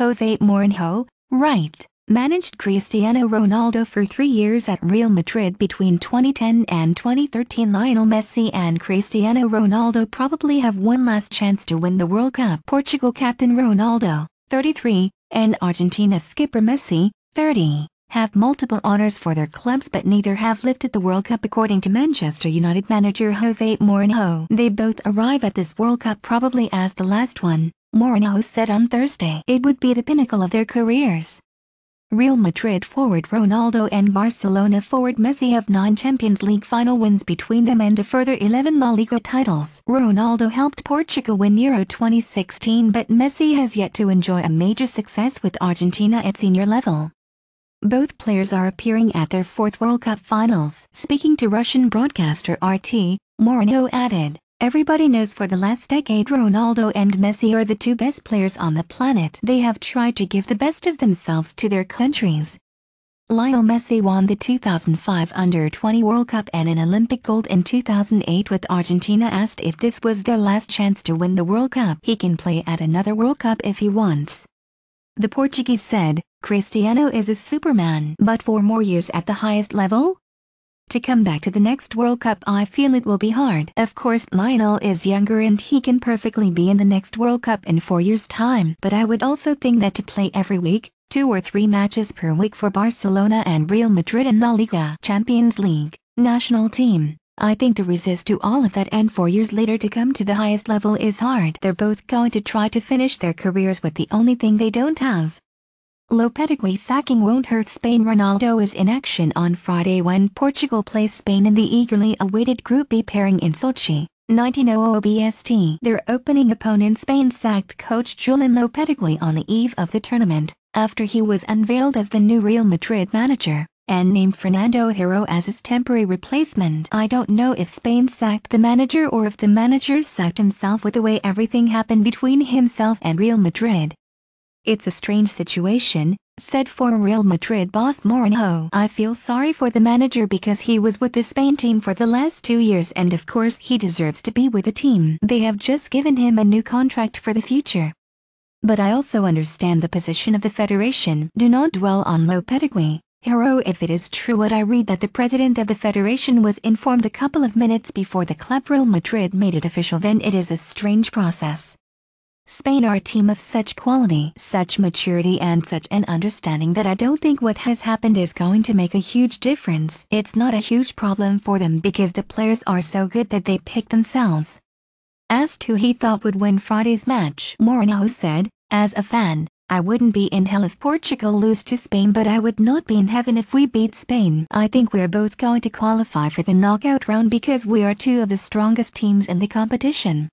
Jose Mourinho, right, managed Cristiano Ronaldo for three years at Real Madrid between 2010 and 2013 Lionel Messi and Cristiano Ronaldo probably have one last chance to win the World Cup. Portugal captain Ronaldo, 33, and Argentina skipper Messi, 30, have multiple honors for their clubs but neither have lifted the World Cup according to Manchester United manager Jose Mourinho. They both arrive at this World Cup probably as the last one. Mourinho said on Thursday it would be the pinnacle of their careers. Real Madrid forward Ronaldo and Barcelona forward Messi have nine Champions League final wins between them and a further 11 La Liga titles. Ronaldo helped Portugal win Euro 2016 but Messi has yet to enjoy a major success with Argentina at senior level. Both players are appearing at their fourth World Cup finals. Speaking to Russian broadcaster RT, Mourinho added, Everybody knows for the last decade Ronaldo and Messi are the two best players on the planet. They have tried to give the best of themselves to their countries. Lionel Messi won the 2005 Under-20 World Cup and an Olympic gold in 2008 with Argentina asked if this was their last chance to win the World Cup. He can play at another World Cup if he wants. The Portuguese said, Cristiano is a superman. But for more years at the highest level, to come back to the next World Cup I feel it will be hard. Of course Lionel is younger and he can perfectly be in the next World Cup in four years time. But I would also think that to play every week, two or three matches per week for Barcelona and Real Madrid in La Liga Champions League, national team, I think to resist to all of that and four years later to come to the highest level is hard. They're both going to try to finish their careers with the only thing they don't have, Lopetegui sacking won't hurt Spain Ronaldo is in action on Friday when Portugal plays Spain in the eagerly awaited Group B pairing in Sochi, 1900 BST. Their opening opponent Spain sacked coach Julian Lopetegui on the eve of the tournament, after he was unveiled as the new Real Madrid manager, and named Fernando Hero as his temporary replacement. I don't know if Spain sacked the manager or if the manager sacked himself with the way everything happened between himself and Real Madrid. It's a strange situation, said former Real Madrid boss Mourinho. I feel sorry for the manager because he was with the Spain team for the last two years and of course he deserves to be with the team. They have just given him a new contract for the future. But I also understand the position of the federation. Do not dwell on pedigree. Hero if it is true what I read that the president of the federation was informed a couple of minutes before the club Real Madrid made it official then it is a strange process. Spain are a team of such quality, such maturity and such an understanding that I don't think what has happened is going to make a huge difference. It's not a huge problem for them because the players are so good that they pick themselves. As to who he thought would win Friday's match, Mourinho said, as a fan, I wouldn't be in hell if Portugal lose to Spain but I would not be in heaven if we beat Spain. I think we're both going to qualify for the knockout round because we are two of the strongest teams in the competition.